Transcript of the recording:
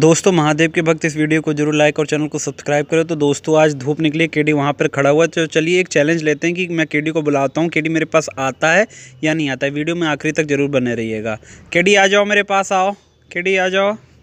दोस्तों महादेव के भक्त इस वीडियो को जरूर लाइक और चैनल को सब्सक्राइब करें तो दोस्तों आज धूप निकली केडी वहाँ पर खड़ा हुआ है तो चलिए एक चैलेंज लेते हैं कि मैं केडी को बुलाता हूँ केडी मेरे पास आता है या नहीं आता है वीडियो में आखिरी तक जरूर बने रहिएगा केडी आ जाओ मेरे पास आओ केडी आ जाओ